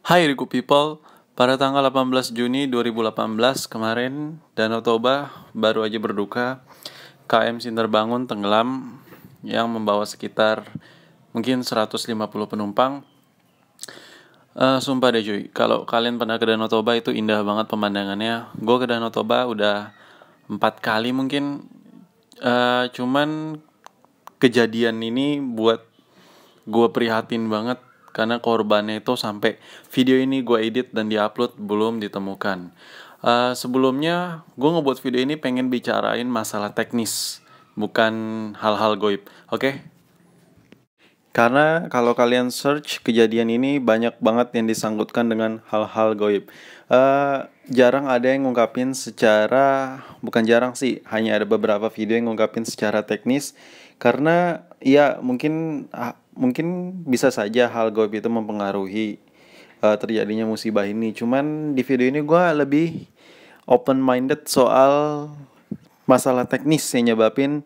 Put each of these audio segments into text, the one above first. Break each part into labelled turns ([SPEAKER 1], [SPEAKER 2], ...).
[SPEAKER 1] Hai Riku People, pada tanggal 18 Juni 2018 kemarin Danau Toba baru aja berduka KM Sinterbangun tenggelam yang membawa sekitar mungkin 150 penumpang uh, Sumpah deh cuy, kalau kalian pernah ke Danau Toba itu indah banget pemandangannya Gue ke Danau Toba udah empat kali mungkin uh, Cuman kejadian ini buat gue prihatin banget karena korbannya itu sampai video ini gue edit dan diupload belum ditemukan. Uh, sebelumnya gue ngebuat video ini pengen bicarain masalah teknis, bukan hal-hal goib. Oke? Okay? Karena kalau kalian search kejadian ini banyak banget yang disangkutkan dengan hal-hal goib. Uh, jarang ada yang ngungkapin secara bukan jarang sih, hanya ada beberapa video yang ngungkapin secara teknis karena ya mungkin ah, mungkin bisa saja hal goib itu mempengaruhi uh, terjadinya musibah ini. Cuman di video ini gue lebih open minded soal masalah teknis yang nyebabin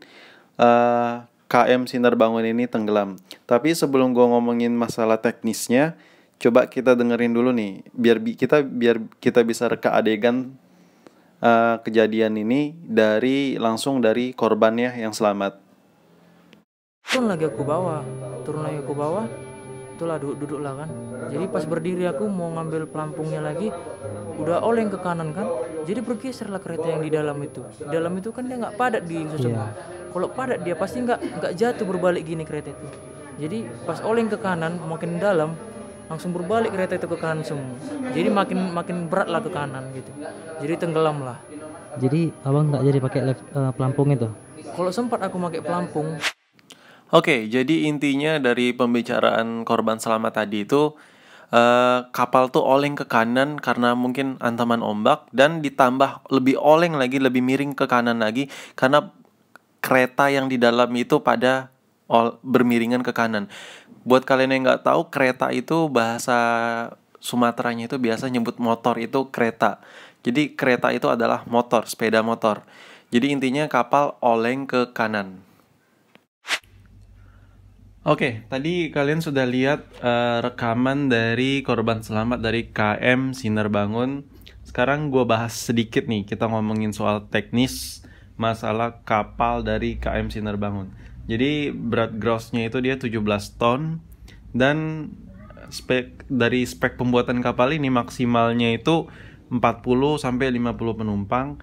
[SPEAKER 1] uh, eh, KM Sinar Bangun ini tenggelam. Tapi sebelum gue ngomongin masalah teknisnya, coba kita dengerin dulu nih, biar bi kita biar kita bisa reka adegan uh, kejadian ini dari langsung dari korbannya yang selamat turun lagi aku bawa, turun lagi aku bawa, itulah duduk duduk lah kan jadi pas berdiri aku mau ngambil pelampungnya lagi udah oleng ke kanan kan jadi bergeserlah kereta yang di dalam itu di dalam itu kan dia nggak padat di susun yeah. kalau padat dia pasti nggak nggak jatuh berbalik gini kereta itu jadi pas oleng ke kanan makin dalam langsung berbalik kereta itu ke kanan semua jadi makin makin berat lah ke kanan gitu jadi tenggelam lah jadi abang nggak jadi pakai uh, pelampung itu kalau sempat aku pakai pelampung Oke, jadi intinya dari pembicaraan korban selamat tadi itu uh, kapal tuh oleng ke kanan karena mungkin antaman ombak dan ditambah lebih oleng lagi, lebih miring ke kanan lagi karena kereta yang di dalam itu pada ol bermiringan ke kanan. Buat kalian yang nggak tahu, kereta itu bahasa Sumateranya itu biasa nyebut motor itu kereta. Jadi kereta itu adalah motor, sepeda motor. Jadi intinya kapal oleng ke kanan. Oke, okay, tadi kalian sudah lihat uh, rekaman dari korban selamat dari KM Sinar Bangun. Sekarang gue bahas sedikit nih, kita ngomongin soal teknis masalah kapal dari KM Sinar Bangun. Jadi berat grossnya itu dia 17 ton dan spek dari spek pembuatan kapal ini maksimalnya itu 40 sampai 50 penumpang.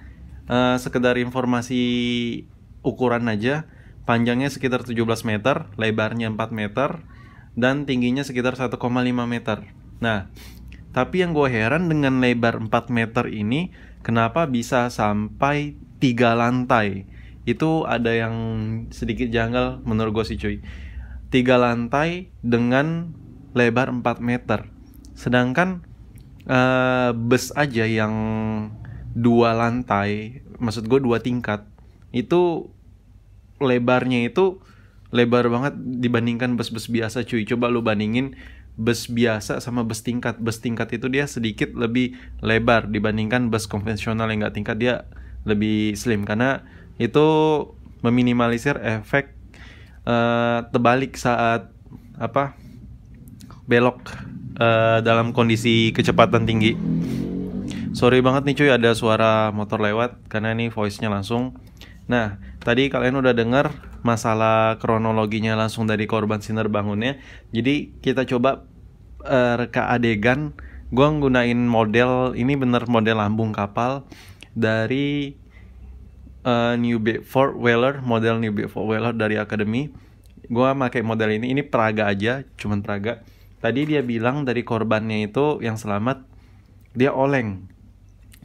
[SPEAKER 1] Uh, sekedar informasi ukuran aja Panjangnya sekitar 17 meter, lebarnya 4 meter, dan tingginya sekitar 1,5 meter. Nah, tapi yang gue heran dengan lebar 4 meter ini, kenapa bisa sampai 3 lantai? Itu ada yang sedikit janggal menurut gue sih cuy. 3 lantai dengan lebar 4 meter. Sedangkan uh, bus aja yang dua lantai, maksud gue dua tingkat, itu lebarnya itu lebar banget dibandingkan bus-bus biasa cuy. Coba lu bandingin bus biasa sama bus tingkat. Bus tingkat itu dia sedikit lebih lebar dibandingkan bus konvensional yang nggak tingkat dia lebih slim karena itu meminimalisir efek uh, terbalik saat apa belok uh, dalam kondisi kecepatan tinggi. Sorry banget nih cuy ada suara motor lewat karena ini voice-nya langsung. Nah, Tadi kalian udah dengar masalah kronologinya langsung dari korban sinar bangunnya. Jadi kita coba uh, reka adegan. Gue nggunain model ini bener model lambung kapal dari uh, New Bedford Whaler, model New Bedford Whaler dari akademi. Gue pakai model ini. Ini peraga aja, cuman peraga. Tadi dia bilang dari korbannya itu yang selamat dia oleng.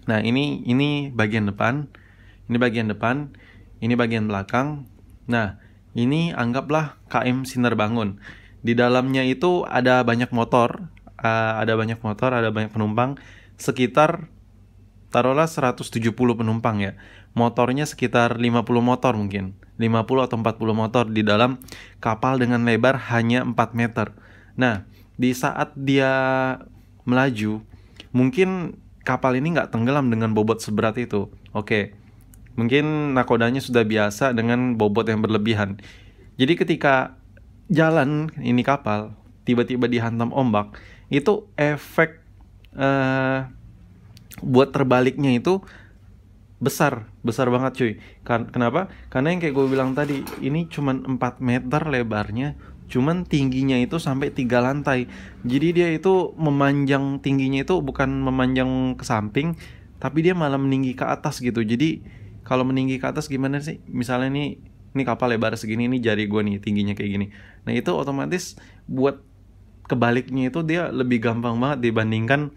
[SPEAKER 1] Nah ini ini bagian depan, ini bagian depan ini bagian belakang. Nah, ini anggaplah KM Sinar Bangun. Di dalamnya itu ada banyak motor, uh, ada banyak motor, ada banyak penumpang, sekitar taruhlah 170 penumpang ya. Motornya sekitar 50 motor mungkin. 50 atau 40 motor di dalam kapal dengan lebar hanya 4 meter. Nah, di saat dia melaju, mungkin kapal ini nggak tenggelam dengan bobot seberat itu. Oke, okay Mungkin nakodanya sudah biasa dengan bobot yang berlebihan. Jadi ketika jalan ini kapal tiba-tiba dihantam ombak, itu efek uh, buat terbaliknya itu besar besar banget cuy kan kenapa karena yang kayak gue bilang tadi ini cuman 4 meter lebarnya cuman tingginya itu sampai tiga lantai jadi dia itu memanjang tingginya itu bukan memanjang ke samping tapi dia malah meninggi ke atas gitu jadi kalau meninggi ke atas gimana sih misalnya nih ini kapal lebar segini ini jari gue nih tingginya kayak gini nah itu otomatis buat kebaliknya itu dia lebih gampang banget dibandingkan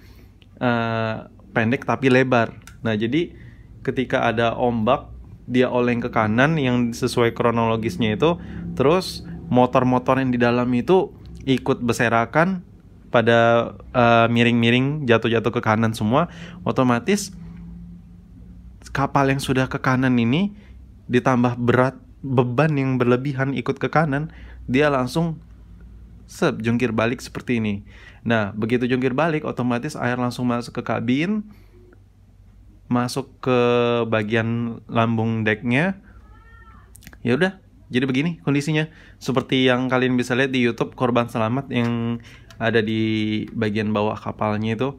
[SPEAKER 1] uh, pendek tapi lebar nah jadi ketika ada ombak dia oleng ke kanan yang sesuai kronologisnya itu terus motor-motor yang di dalam itu ikut berserakan pada eh, miring-miring uh, jatuh-jatuh ke kanan semua otomatis kapal yang sudah ke kanan ini ditambah berat beban yang berlebihan ikut ke kanan, dia langsung sep jungkir balik seperti ini. Nah, begitu jungkir balik otomatis air langsung masuk ke kabin, masuk ke bagian lambung decknya. Ya udah, jadi begini kondisinya. Seperti yang kalian bisa lihat di YouTube korban selamat yang ada di bagian bawah kapalnya itu.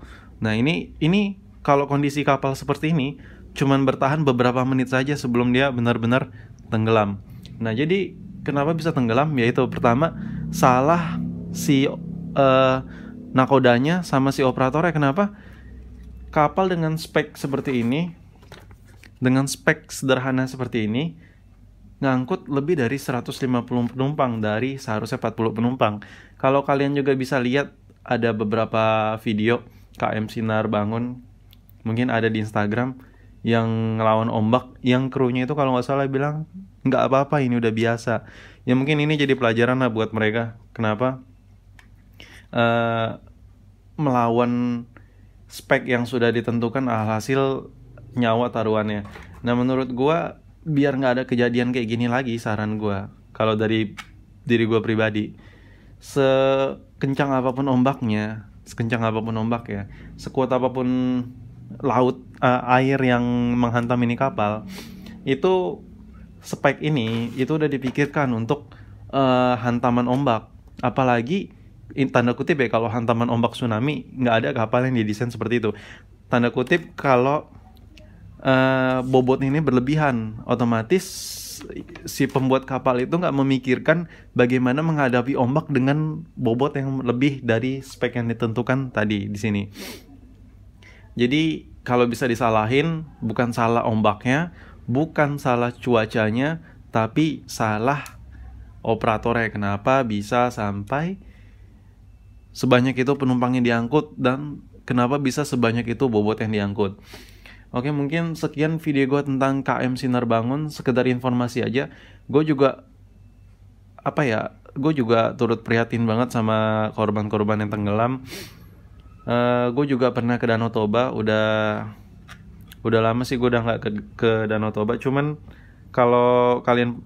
[SPEAKER 1] Nah, ini ini kalau kondisi kapal seperti ini, cuman bertahan beberapa menit saja sebelum dia benar-benar tenggelam. Nah, jadi kenapa bisa tenggelam? Yaitu pertama salah si uh, nakodanya sama si operatornya. Kenapa? Kapal dengan spek seperti ini, dengan spek sederhana seperti ini, ngangkut lebih dari 150 penumpang dari seharusnya 40 penumpang. Kalau kalian juga bisa lihat ada beberapa video KM Sinar bangun, mungkin ada di Instagram yang ngelawan ombak yang krunya itu kalau nggak salah bilang nggak apa-apa ini udah biasa ya mungkin ini jadi pelajaran lah buat mereka kenapa uh, melawan spek yang sudah ditentukan alhasil nyawa taruhannya nah menurut gue biar nggak ada kejadian kayak gini lagi saran gue kalau dari diri gue pribadi sekencang apapun ombaknya sekencang apapun ombak ya sekuat apapun laut uh, air yang menghantam ini kapal itu spek ini itu udah dipikirkan untuk uh, hantaman ombak apalagi in, tanda kutip ya kalau hantaman ombak tsunami nggak ada kapal yang didesain seperti itu tanda kutip kalau uh, bobot ini berlebihan otomatis si pembuat kapal itu nggak memikirkan bagaimana menghadapi ombak dengan bobot yang lebih dari spek yang ditentukan tadi di sini jadi kalau bisa disalahin bukan salah ombaknya, bukan salah cuacanya, tapi salah operatornya. Kenapa bisa sampai sebanyak itu penumpang yang diangkut dan kenapa bisa sebanyak itu bobot yang diangkut. Oke mungkin sekian video gue tentang KM Sinar Bangun sekedar informasi aja. Gue juga apa ya? Gue juga turut prihatin banget sama korban-korban yang tenggelam uh, eh, gue juga pernah ke Danau Toba udah udah lama sih gue udah nggak ke, ke Danau Toba cuman kalau kalian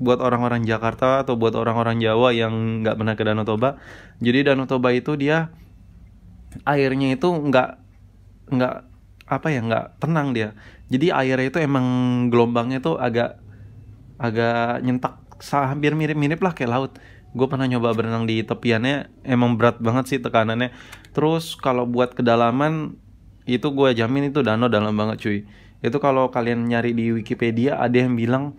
[SPEAKER 1] buat orang-orang Jakarta atau buat orang-orang Jawa yang nggak pernah ke Danau Toba jadi Danau Toba itu dia airnya itu nggak nggak apa ya nggak tenang dia jadi airnya itu emang gelombangnya tuh agak agak nyentak hampir mirip-mirip lah kayak laut gue pernah nyoba berenang di tepiannya emang berat banget sih tekanannya terus kalau buat kedalaman itu gue jamin itu danau dalam banget cuy itu kalau kalian nyari di Wikipedia ada yang bilang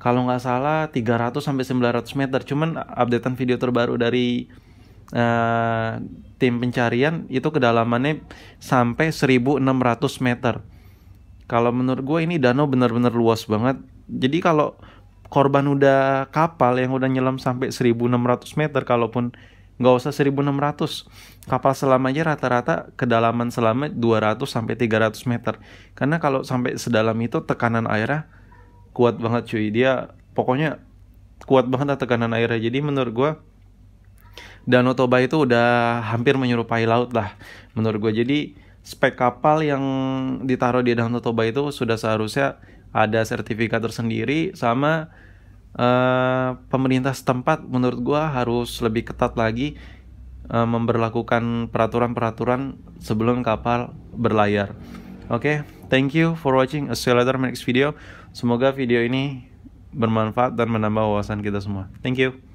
[SPEAKER 1] kalau nggak salah 300 sampai 900 meter cuman updatean video terbaru dari uh, tim pencarian itu kedalamannya sampai 1600 meter kalau menurut gue ini danau bener-bener luas banget jadi kalau korban udah kapal yang udah nyelam sampai 1600 meter kalaupun nggak usah 1600 kapal selam aja rata-rata kedalaman selamnya 200 sampai 300 meter karena kalau sampai sedalam itu tekanan airnya kuat banget cuy dia pokoknya kuat banget tekanan airnya jadi menurut gue Danau Toba itu udah hampir menyerupai laut lah menurut gue jadi spek kapal yang ditaruh di Danau Toba itu sudah seharusnya ada sertifikat tersendiri sama uh, pemerintah setempat menurut gua harus lebih ketat lagi uh, eh, memberlakukan peraturan-peraturan sebelum kapal berlayar. Oke, okay, thank you for watching. See you later next video. Semoga video ini bermanfaat dan menambah wawasan kita semua. Thank you.